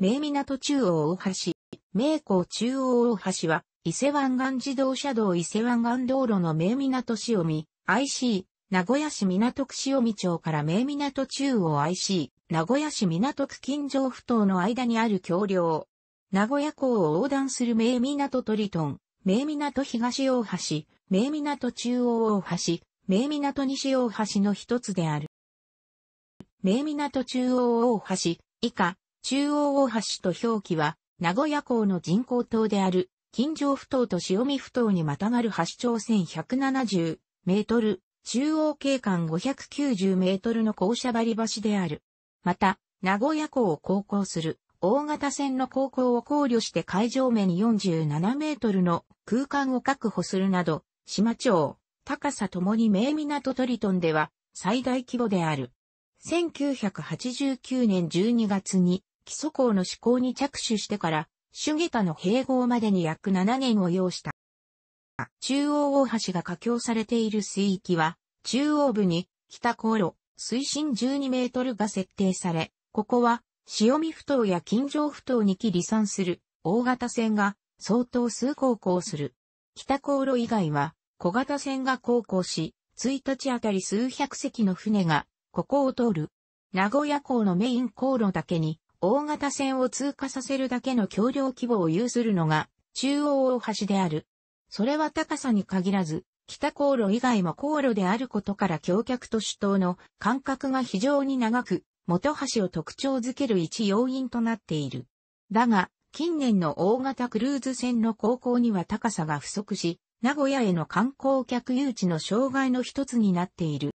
名港中央大橋、名港中央大橋は、伊勢湾岸自動車道伊勢湾岸道路の名港潮見、IC、名古屋市港区潮見町から名港中央 IC、名古屋市港区近上不頭の間にある橋梁。名古屋港を横断する名港トリトン、名港東大橋、名港中央大橋、名港西大橋の一つである。名港中央大橋、以下、中央大橋と表記は、名古屋港の人工島である、近城埠頭と潮見埠頭にまたがる橋長線1 7 0メートル、中央景観590メートルの校舎張り橋である。また、名古屋港を航行する大型船の航行を考慮して海上面に47メートルの空間を確保するなど、島町、高さともに名港トリトンでは最大規模である。1989年12月に基礎校の施行に着手してから、主義の併合までに約7年を要した。中央大橋が架橋されている水域は、中央部に北航路、水深12メートルが設定され、ここは、潮見不頭や近城不頭に切り散する大型船が相当数航行する。北航路以外は小型船が航行し、1日あたり数百隻の船がここを通る。名古屋港のメイン航路だけに大型船を通過させるだけの橋梁規模を有するのが中央大橋である。それは高さに限らず、北航路以外も航路であることから橋脚と主塔の間隔が非常に長く、元橋を特徴づける一要因となっている。だが、近年の大型クルーズ船の航行には高さが不足し、名古屋への観光客誘致の障害の一つになっている。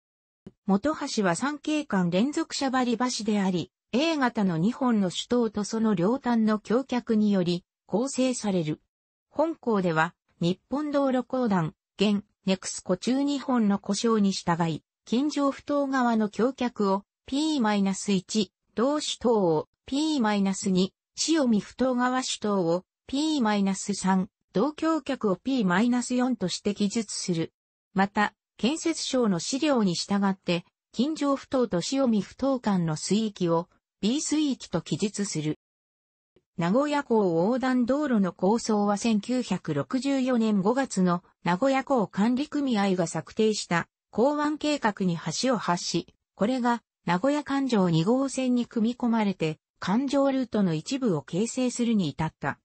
元橋は三景間連続車張り橋であり、A 型の2本の主塔とその両端の橋脚により構成される。本校では、日本道路公団、現、ネクスコ中2本の故障に従い、近所不等側の橋脚を P-1、同主等を P-2、塩見不等側主等を P-3、同橋脚を P-4 として記述する。また、建設省の資料に従って、近所不等と塩見不等間の水域を B 水域と記述する。名古屋港横断道路の構想は1964年5月の名古屋港管理組合が策定した港湾計画に橋を発し、これが名古屋環状2号線に組み込まれて環状ルートの一部を形成するに至った。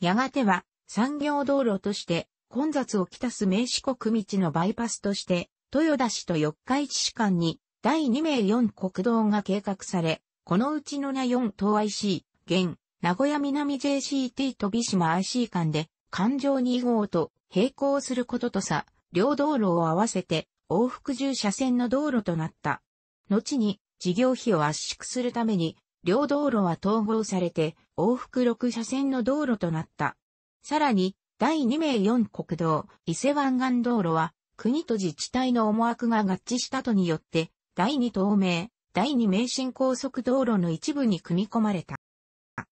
やがては産業道路として混雑をきたす名刺国道のバイパスとして豊田市と四日市市間に第2名4国道が計画され、このうちのな4等 IC、現、名古屋南 JCT と美島 IC 間で、環状2号と並行することとさ、両道路を合わせて、往復10車線の道路となった。後に、事業費を圧縮するために、両道路は統合されて、往復6車線の道路となった。さらに、第2名4国道、伊勢湾岸道路は、国と自治体の思惑が合致したとによって、第2東名、第二名神高速道路の一部に組み込まれた。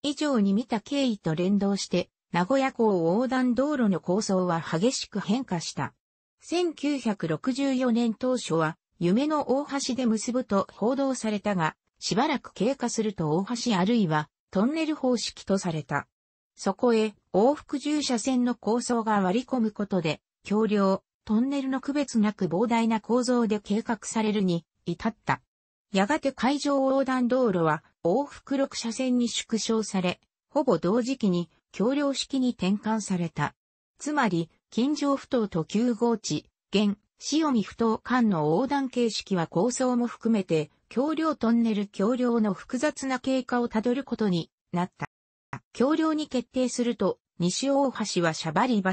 以上に見た経緯と連動して、名古屋港横断道路の構想は激しく変化した。1964年当初は、夢の大橋で結ぶと報道されたが、しばらく経過すると大橋あるいはトンネル方式とされた。そこへ往復従車線の構想が割り込むことで、橋梁、トンネルの区別なく膨大な構造で計画されるに至った。やがて海上横断道路は往復6車線に縮小され、ほぼ同時期に橋梁式に転換された。つまり、近城不頭と9号地、現、潮見不頭間の横断形式は構想も含めて、橋梁トンネル橋梁の複雑な経過をたどることになった。橋梁に決定すると、西大橋はシャバリ橋、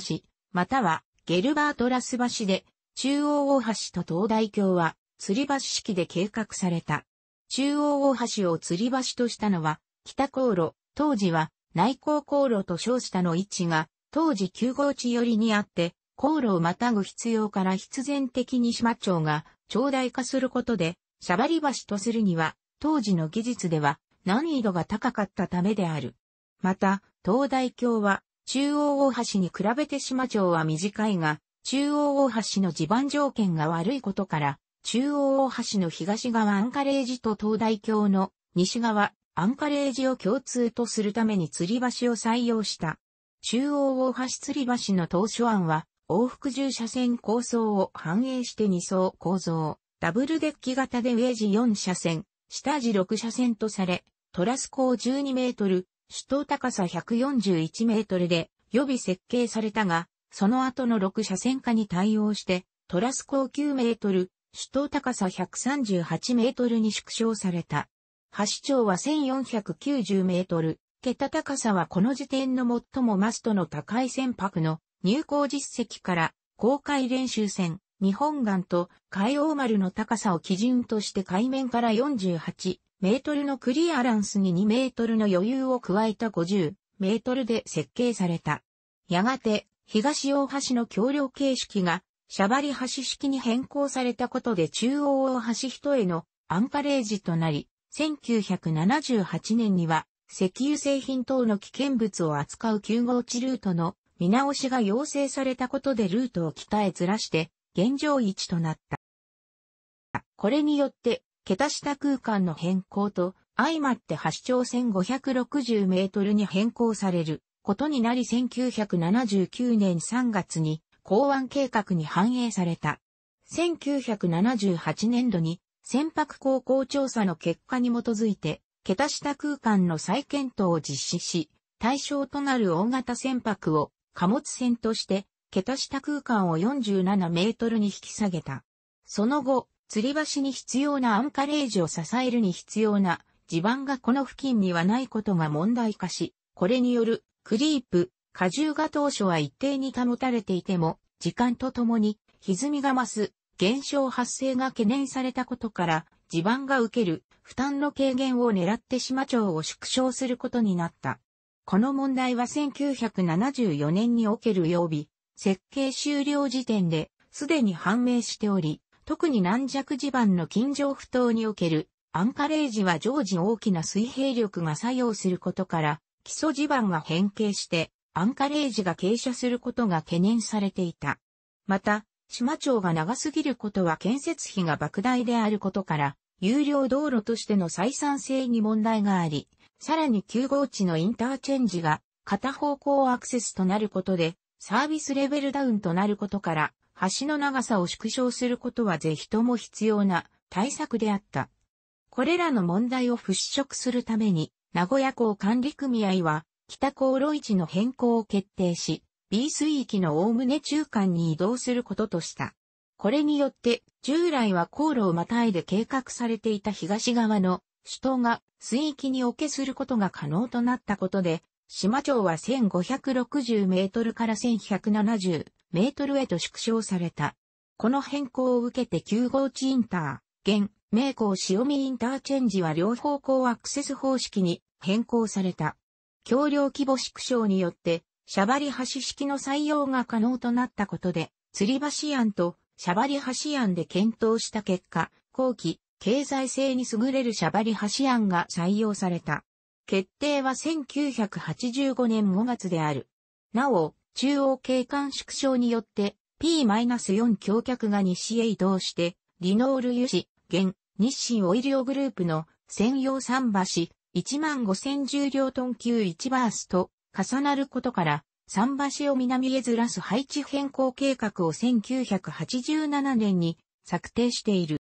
またはゲルバートラス橋で、中央大橋と東大橋は吊り橋式で計画された。中央大橋を吊り橋としたのは、北航路、当時は内向航路と称したの位置が、当時9号地寄りにあって、航路をまたぐ必要から必然的に島町が長大化することで、シャバリ橋とするには、当時の技術では難易度が高かったためである。また、東大橋は、中央大橋に比べて島町は短いが、中央大橋の地盤条件が悪いことから、中央大橋の東側アンカレージと東大橋の西側アンカレージを共通とするために吊り橋を採用した。中央大橋吊り橋の当初案は往復重車線構想を反映して2層構造、ダブルデッキ型で上地4車線、下地6車線とされ、トラス高12メートル、首都高さ141メートルで予備設計されたが、その後の6車線化に対応して、トラス高9メートル、首都高さ138メートルに縮小された。橋長は1490メートル、桁高さはこの時点の最もマストの高い船舶の入港実績から公開練習船、日本岸と海王丸の高さを基準として海面から48メートルのクリアランスに2メートルの余裕を加えた50メートルで設計された。やがて、東大橋の橋梁形式がシャバリ橋式に変更されたことで中央大橋人へのアンカレージとなり、1978年には石油製品等の危険物を扱う9号地ルートの見直しが要請されたことでルートを北へずらして、現状位置となった。これによって、桁下空間の変更と、相まって橋長1560メートルに変更されることになり1979年3月に港湾計画に反映された。1978年度に船舶航行調査の結果に基づいて、桁下空間の再検討を実施し、対象となる大型船舶を貨物船として、桁下空間を47メートルに引き下げた。その後、吊り橋に必要なアンカレージを支えるに必要な地盤がこの付近にはないことが問題化し、これによるクリープ、荷重が当初は一定に保たれていても、時間とともに歪みが増す減少発生が懸念されたことから、地盤が受ける負担の軽減を狙って島町を縮小することになった。この問題は1974年における曜日、設計終了時点で、すでに判明しており、特に軟弱地盤の近上不当におけるアンカレージは常時大きな水平力が作用することから、基礎地盤が変形してアンカレージが傾斜することが懸念されていた。また、島町が長すぎることは建設費が莫大であることから、有料道路としての採算性に問題があり、さらに9号地のインターチェンジが片方向アクセスとなることで、サービスレベルダウンとなることから、橋の長さを縮小することはぜひとも必要な対策であった。これらの問題を払拭するために、名古屋港管理組合は、北航路位置の変更を決定し、B 水域の概ね中間に移動することとした。これによって、従来は航路をまたいで計画されていた東側の首都が水域におけすることが可能となったことで、島町は1560メートルから1170メートルへと縮小された。この変更を受けて9号地インター、現、名港潮見インターチェンジは両方向アクセス方式に変更された。橋梁規模縮小によって、シャバリ橋式の採用が可能となったことで、吊り橋案とシャバリ橋案で検討した結果、後期、経済性に優れるシャバリ橋案が採用された。決定は1985年5月である。なお、中央景観縮小によって P-4 橋脚が西へ移動して、リノール油脂、現、日清オイリオグループの専用桟橋、1 5 0 0 0両トン級1バースと重なることから、桟橋を南へずらす配置変更計画を1987年に策定している。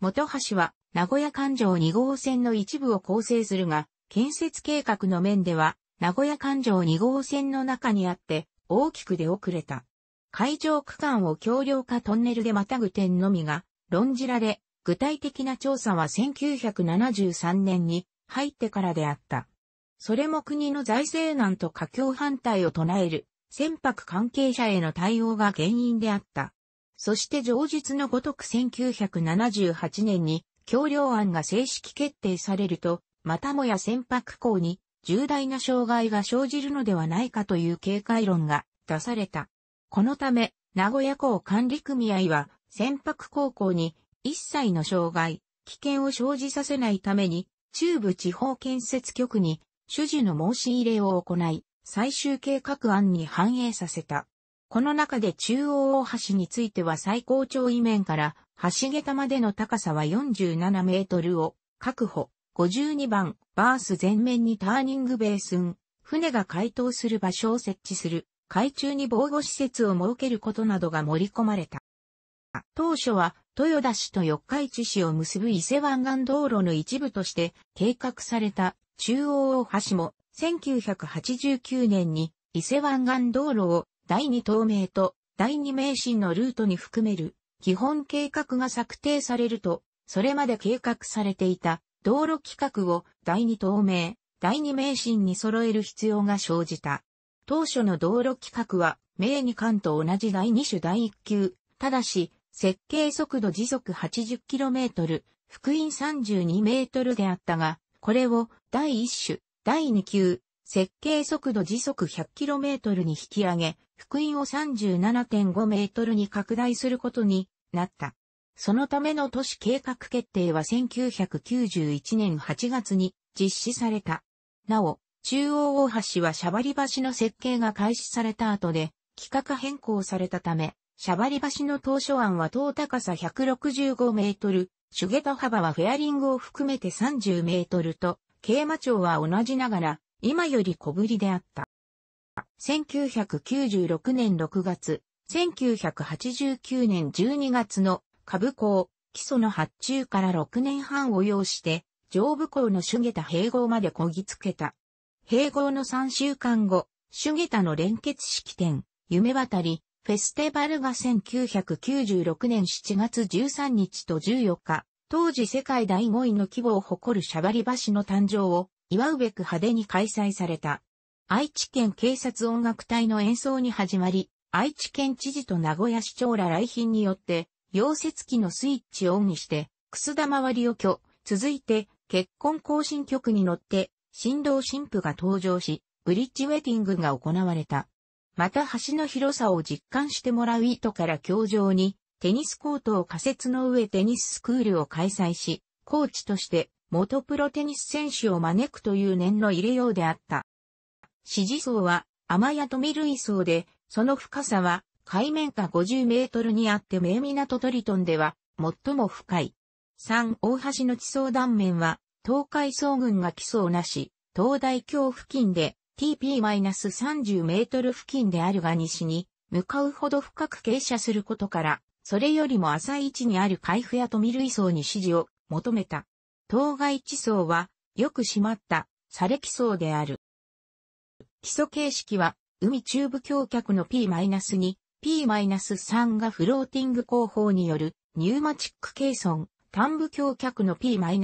元橋は名古屋環状2号線の一部を構成するが、建設計画の面では名古屋環状2号線の中にあって大きく出遅れた。海上区間を橋梁化トンネルでまたぐ点のみが論じられ、具体的な調査は1973年に入ってからであった。それも国の財政難と過境反対を唱える船舶関係者への対応が原因であった。そして上述のごとく1978年に橋梁案が正式決定されると、またもや船舶港に重大な障害が生じるのではないかという警戒論が出された。このため、名古屋港管理組合は船舶高校に一切の障害、危険を生じさせないために、中部地方建設局に、主事の申し入れを行い、最終計画案に反映させた。この中で中央大橋については最高潮位面から橋桁までの高さは47メートルを確保。52番、バース全面にターニングベースン、船が回答する場所を設置する、海中に防護施設を設けることなどが盛り込まれた。当初は豊田市と四日市市を結ぶ伊勢湾岸道路の一部として計画された中央大橋も1989年に伊勢湾岸道路を第二東名と第二名神のルートに含める基本計画が策定されると、それまで計画されていた道路規格を第二東名、第二名神に揃える必要が生じた。当初の道路規格は、名二巻と同じ第二種第一級、ただし、設計速度時速 80km、福音 32m であったが、これを第1種、第2級、設計速度時速 100km に引き上げ、福音を 37.5m に拡大することになった。そのための都市計画決定は1991年8月に実施された。なお、中央大橋はシャバリ橋の設計が開始された後で、規格変更されたため、シャバリ橋の当初案は等高さ165メートル、ュ下タ幅はフェアリングを含めて30メートルと、桂馬町は同じながら、今より小ぶりであった。1996年6月、1989年12月の株高、基礎の発注から6年半を要して、上部高のュ下タ併合までこぎつけた。併合の3週間後、ュ下タの連結式典、夢渡り、フェスティバルが1996年7月13日と14日、当時世界第5位の規模を誇るシャバリ橋の誕生を祝うべく派手に開催された。愛知県警察音楽隊の演奏に始まり、愛知県知事と名古屋市長ら来賓によって、溶接機のスイッチをオンにして、くす玉割りを挙、続いて、結婚行進曲に乗って、新郎新婦が登場し、ブリッジウェディングが行われた。また橋の広さを実感してもらう意図から教場に、テニスコートを仮設の上テニススクールを開催し、コーチとして元プロテニス選手を招くという念の入れようであった。支持層は雨宿み類層で、その深さは海面下50メートルにあって名港トリトンでは最も深い。3大橋の地層断面は東海層群が基層なし、東大橋付近で TP-30 メートル付近であるが西に向かうほど深く傾斜することから、それよりも浅い位置にある海部や未類層に指示を求めた。当該地層は、よく締まった、砂礫層である。基礎形式は、海中部橋脚の P-2、P-3 がフローティング工法による、ニューマチック計損、単部橋脚の P-1、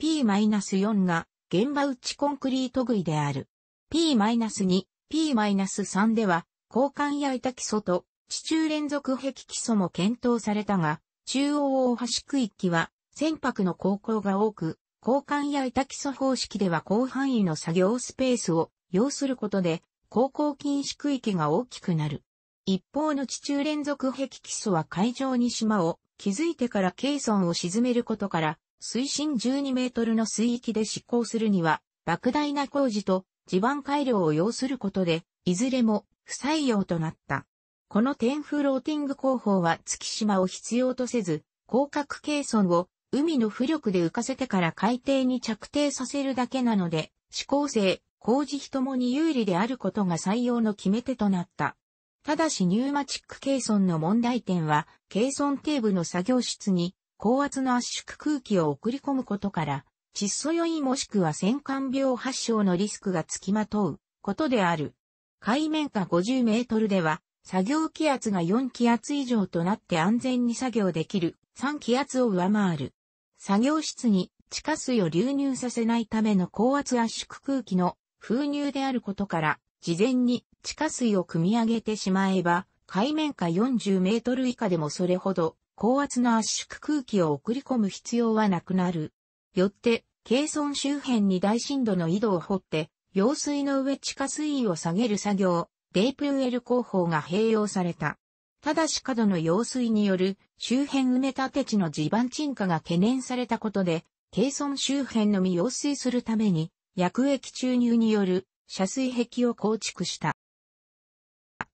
P-4 が、現場打ちコンクリート具である。P-2、P-3 では、交換や板基礎と地中連続壁基礎も検討されたが、中央大橋区域は船舶の航行が多く、交換や板基礎方式では広範囲の作業スペースを要することで、航行禁止区域が大きくなる。一方の地中連続壁基礎は海上に島を築いてから軽イを沈めることから、水深12メートルの水域で施行するには、莫大な工事と地盤改良を要することで、いずれも不採用となった。この天フローティング工法は月島を必要とせず、広角計算を海の浮力で浮かせてから海底に着底させるだけなので、指向性、工事費ともに有利であることが採用の決め手となった。ただしニューマチック計算の問題点は、計算底部の作業室に高圧の圧縮空気を送り込むことから、窒素酔いもしくは戦艦病発症のリスクがつきまとうことである。海面下50メートルでは、作業気圧が4気圧以上となって安全に作業できる3気圧を上回る。作業室に地下水を流入させないための高圧圧縮空気の封入であることから、事前に地下水を汲み上げてしまえば、海面下40メートル以下でもそれほど高圧の圧縮空気を送り込む必要はなくなる。よって、軽村周辺に大深度の井戸を掘って、用水の上地下水位を下げる作業、デープウエル工法が併用された。ただし角の用水による周辺埋め立て地の地盤沈下が懸念されたことで、軽村周辺のみ用水するために、薬液注入による遮水壁を構築した。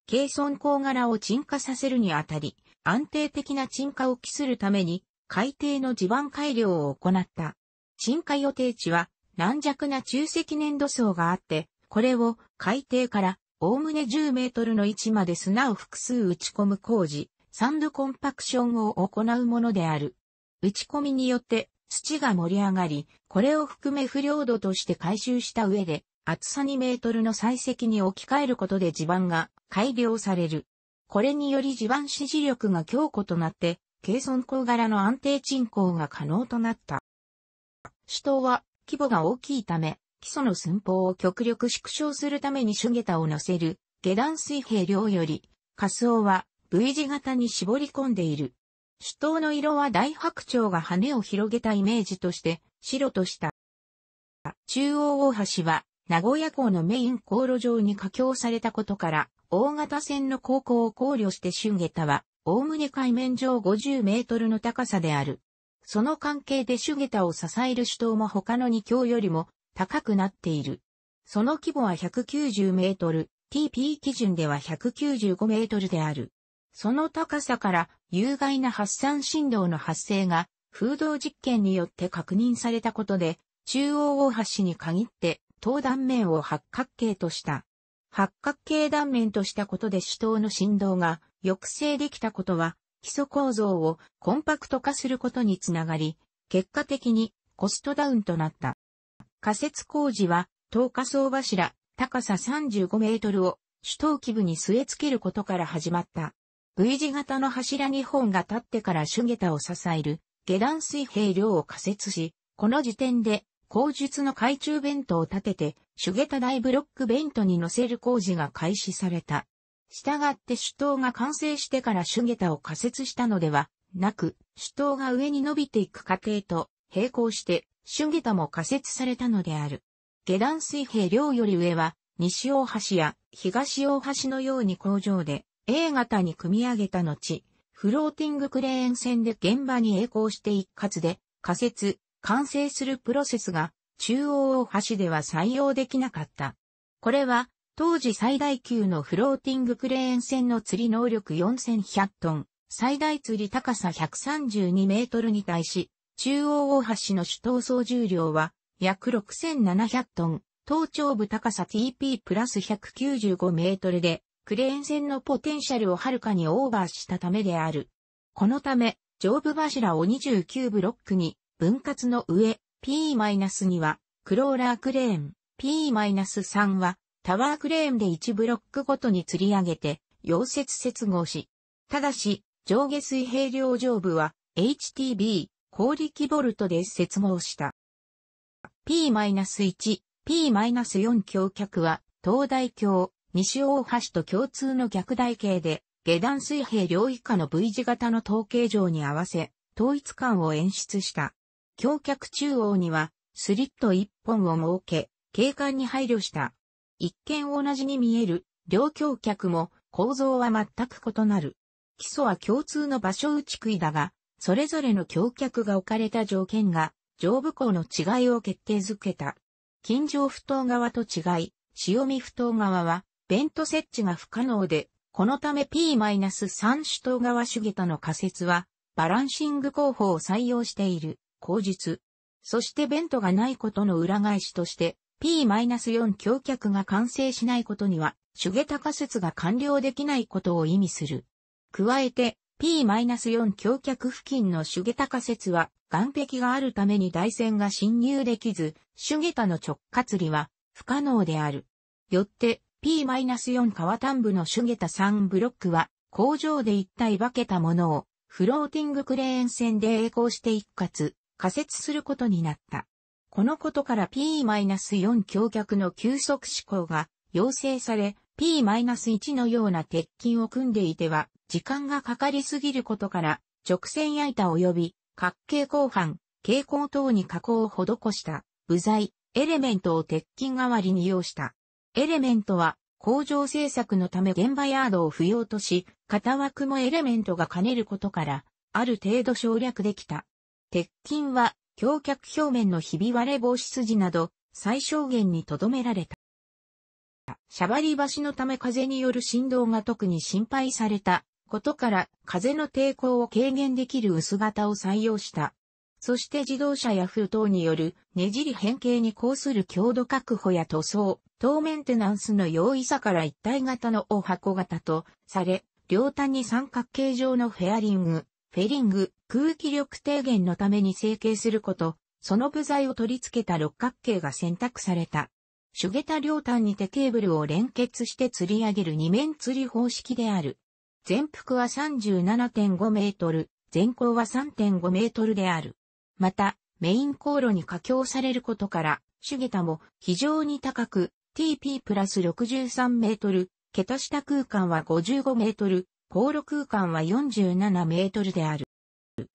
軽村鋼柄を沈下させるにあたり、安定的な沈下を期するために、海底の地盤改良を行った。深海予定地は軟弱な中石粘土層があって、これを海底からおおむね10メートルの位置まで砂を複数打ち込む工事、サンドコンパクションを行うものである。打ち込みによって土が盛り上がり、これを含め不良度として回収した上で、厚さ2メートルの採石に置き換えることで地盤が改良される。これにより地盤支持力が強固となって、軽損鋼柄の安定沈降が可能となった。首都は規模が大きいため、基礎の寸法を極力縮小するために主下駄を乗せる下段水平量より、仮想は V 字型に絞り込んでいる。首都の色は大白鳥が羽を広げたイメージとして白とした。中央大橋は名古屋港のメイン航路上に架橋されたことから、大型船の航行を考慮して春下駄は、おおむね海面上50メートルの高さである。その関係で主桁を支える主塔も他の2橋よりも高くなっている。その規模は190メートル、TP 基準では195メートルである。その高さから有害な発散振動の発生が風洞実験によって確認されたことで、中央大橋に限って東断面を八角形とした。八角形断面としたことで主塔の振動が抑制できたことは基礎構造をコンパクト化することにつながり、結果的にコストダウンとなった。仮設工事は、等下層柱、高さ35メートルを主頭基部に据え付けることから始まった。V 字型の柱2本が立ってから主下駄を支える下段水平量を仮設し、この時点で工術の海中弁当を立てて主下駄台ブロック弁当に乗せる工事が開始された。従って主塔が完成してから主下駄を仮設したのではなく、主塔が上に伸びていく過程と並行して主下駄も仮設されたのである。下段水平両より上は西大橋や東大橋のように工場で A 型に組み上げた後、フローティングクレーン船で現場に栄光して一括で仮設、完成するプロセスが中央大橋では採用できなかった。これは当時最大級のフローティングクレーン船の釣り能力4100トン、最大釣り高さ132メートルに対し、中央大橋の主塔総重量は約6700トン、頭頂部高さ TP プラス195メートルで、クレーン船のポテンシャルをはるかにオーバーしたためである。このため、上部柱を29ブロックに分割の上、P-2 はクローラークレーン、P-3 はタワークレーンで1ブロックごとに吊り上げて、溶接接合し、ただし、上下水平量上部は HTB、高力ボルトで接合した。P-1、P-4 橋脚は、東大橋、西大橋と共通の逆台形で、下段水平量以下の V 字型の統計上に合わせ、統一感を演出した。橋脚中央には、スリット1本を設け、景観に配慮した一見同じに見える両橋脚も構造は全く異なる。基礎は共通の場所打ち杭だが、それぞれの橋脚が置かれた条件が上部校の違いを決定づけた。近城不当側と違い、潮見不当側は、ベント設置が不可能で、このため P-3 主当側主との仮説は、バランシング工法を採用している、口述。そしてベントがないことの裏返しとして、P-4 橋脚が完成しないことには、手下高説が完了できないことを意味する。加えて、P-4 橋脚付近の手下高説は、岩壁があるために台船が侵入できず、手下タの直下釣りは不可能である。よって、P-4 川端部の手下タ3ブロックは、工場で一体化けたものを、フローティングクレーン船で栄光して一括、仮説することになった。このことから P-4 橋脚の急速思考が要請され、P-1 のような鉄筋を組んでいては、時間がかかりすぎることから、直線や板及び、角形鋼板、蛍光等に加工を施した部材、エレメントを鉄筋代わりに用した。エレメントは工場製作のため現場ヤードを不要とし、型枠もエレメントが兼ねることから、ある程度省略できた。鉄筋は橋脚表面のひび割れ防止筋など、最小限に留められた。シャバリ橋のため風による振動が特に心配されたことから風の抵抗を軽減できる薄型を採用した。そして自動車や封筒によるねじり変形に抗する強度確保や塗装、等メンテナンスの容易さから一体型の大箱型とされ、両端に三角形状のフェアリング、フェリング、空気力低減のために成形すること、その部材を取り付けた六角形が選択された。手下タ両端にてケーブルを連結して吊り上げる二面吊り方式である。全幅は37.5メートル、全高は3.5メートルである。また、メイン航路に架橋されることから、手下タも非常に高く、TP プラス63メートル、桁下空間は55メートル、航路空間は47メートルである。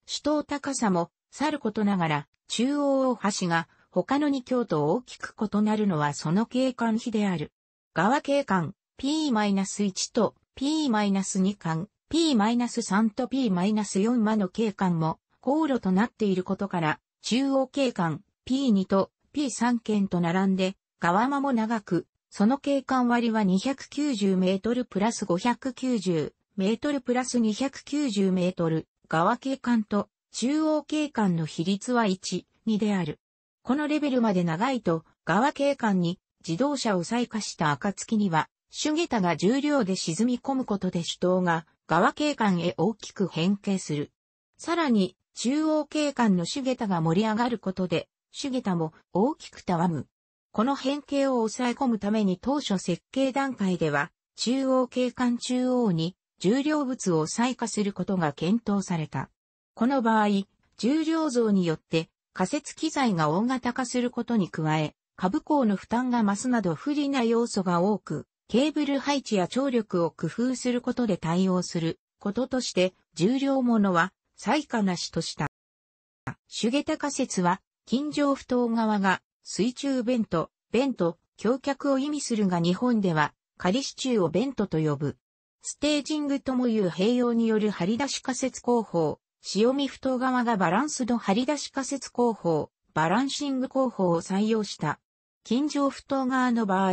首都高さも、さることながら、中央大橋が他の二橋と大きく異なるのはその景観比である。側景観 P-1 と P-2 間 P-3 と P-4 間の景観も航路となっていることから、中央景観 P2 と P3 間と並んで、側間も長く、その景観割は290メートルプラス590メートルプラス290メートル、側景観と中央景観の比率は1、2である。このレベルまで長いと、側景観に自動車を再化した暁には、ュゲタが重量で沈み込むことで主塔が側景観へ大きく変形する。さらに、中央景観のュゲタが盛り上がることで、ュゲタも大きくたわむ。この変形を抑え込むために当初設計段階では、中央景観中央に重量物を採化することが検討された。この場合、重量増によって仮設機材が大型化することに加え、株高の負担が増すなど不利な要素が多く、ケーブル配置や張力を工夫することで対応することとして、重量ものは採化なしとした。主下仮説は、近上不等側が水中弁と、弁と、橋脚を意味するが日本では、仮支柱を弁とと呼ぶ。ステージングともいう併用による張り出し仮説工法、潮見不当側がバランスド張り出し仮説工法、バランシング工法を採用した。近所不当側の場合、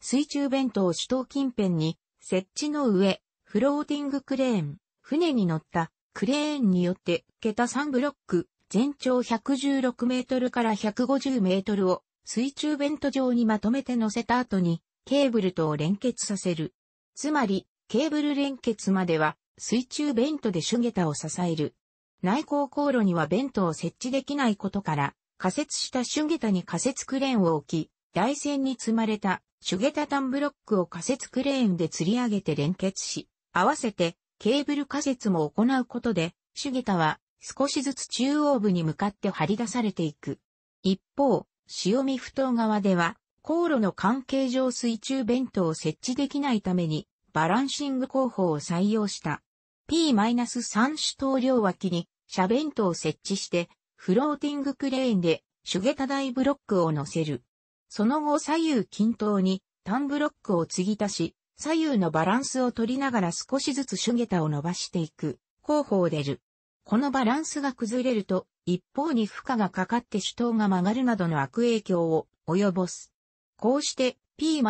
水中弁当主島近辺に、設置の上、フローティングクレーン、船に乗ったクレーンによって、桁3ブロック、全長116メートルから150メートルを水中弁当ト上にまとめて乗せた後にケーブルと連結させる。つまり、ケーブル連結までは水中ベントで主タを支える。内航航路にはベントを設置できないことから、仮設した主タに仮設クレーンを置き、台船に積まれた主ゲタンブロックを仮設クレーンで吊り上げて連結し、合わせてケーブル仮設も行うことで、主タは少しずつ中央部に向かって張り出されていく。一方、潮見埠頭側では、航路の関係上水中弁当を設置できないために、バランシング工法を採用した。P-3 主刀両脇にシャベントを設置して、フローティングクレーンでゲタ台ブロックを乗せる。その後左右均等に単ブロックを継ぎ足し、左右のバランスを取りながら少しずつゲタを伸ばしていく、工法を出る。このバランスが崩れると、一方に負荷がかかって主刀が曲がるなどの悪影響を及ぼす。こうして P-2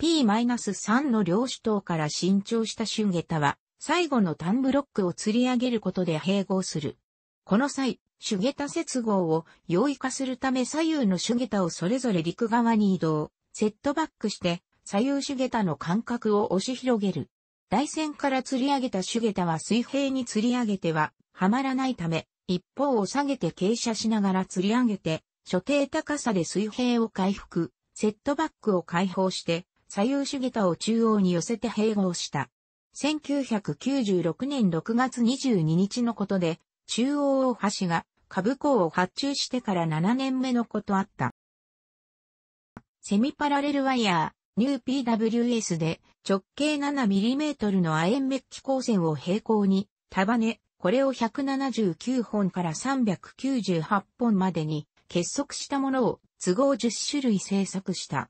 P-3 の両主塔から伸長した春下駄は、最後の単ブロックを釣り上げることで併合する。この際、主下駄接合を容易化するため左右の主下駄をそれぞれ陸側に移動、セットバックして左右主下駄の間隔を押し広げる。台船から釣り上げた主下駄は水平に釣り上げては、はまらないため、一方を下げて傾斜しながら釣り上げて、所定高さで水平を回復、セットバックを解放して、左右主義他を中央に寄せて併合した。1996年6月22日のことで、中央大橋が株高を発注してから7年目のことあった。セミパラレルワイヤー、ニュー PWS で直径 7mm の亜鉛メッキ光線を平行に束ね、これを179本から398本までに結束したものを都合10種類制作した。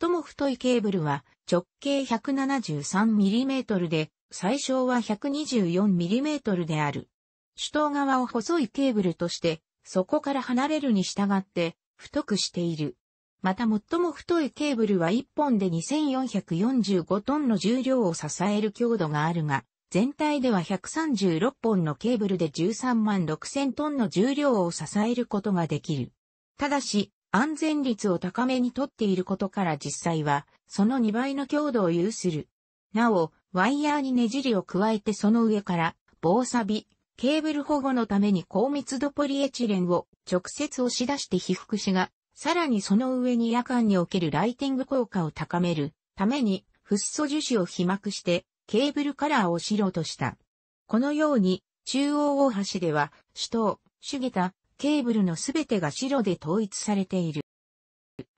最も太いケーブルは直径 173mm で、最小は 124mm である。主都側を細いケーブルとして、そこから離れるに従って、太くしている。また最も太いケーブルは1本で2445トンの重量を支える強度があるが、全体では136本のケーブルで13万6000トンの重量を支えることができる。ただし、安全率を高めにとっていることから実際は、その2倍の強度を有する。なお、ワイヤーにねじりを加えてその上から、防錆、ケーブル保護のために高密度ポリエチレンを直接押し出して被覆しが、さらにその上に夜間におけるライティング効果を高めるために、フッ素樹脂を被膜してケーブルカラーを白とした。このように、中央大橋では、首都、主義た、ケーブルのすべてが白で統一されている。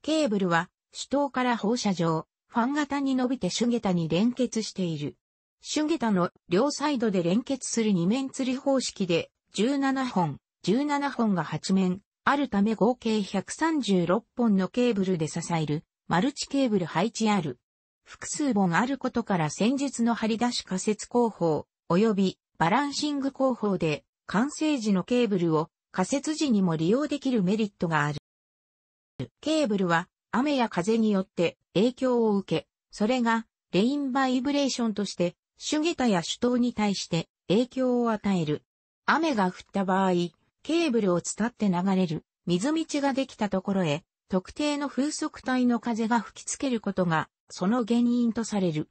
ケーブルは、主塔から放射状、ファン型に伸びてシュゲタに連結している。シュゲタの両サイドで連結する二面吊り方式で、17本、17本が8面、あるため合計136本のケーブルで支える、マルチケーブル配置ある。複数本あることから戦術の張り出し仮説工法、及びバランシング工法で、完成時のケーブルを仮設時にも利用できるメリットがある。ケーブルは雨や風によって影響を受け、それがレインバイブレーションとして主下駄や手刀に対して影響を与える。雨が降った場合、ケーブルを伝って流れる水道ができたところへ特定の風速帯の風が吹きつけることがその原因とされる。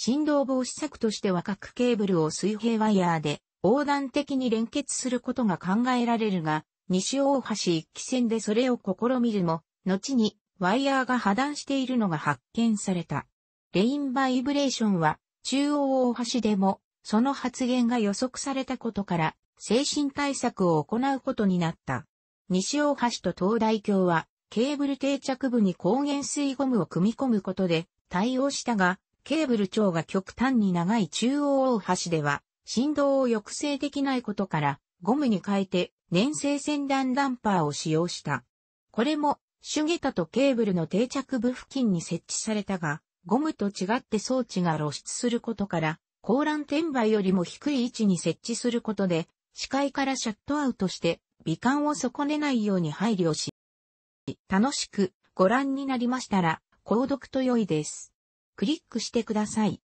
振動防止策としては各ケーブルを水平ワイヤーで横断的に連結することが考えられるが、西大橋一期線でそれを試みるも、後にワイヤーが破断しているのが発見された。レインバイブレーションは中央大橋でもその発言が予測されたことから精神対策を行うことになった。西大橋と東大橋はケーブル定着部に抗原水ゴムを組み込むことで対応したが、ケーブル長が極端に長い中央大橋では振動を抑制できないことからゴムに変えて粘性洗断ダンパーを使用した。これもシュゲタとケーブルの定着部付近に設置されたが、ゴムと違って装置が露出することから、高乱転売よりも低い位置に設置することで、視界からシャットアウトして、美観を損ねないように配慮し、楽しくご覧になりましたら、購読と良いです。クリックしてください。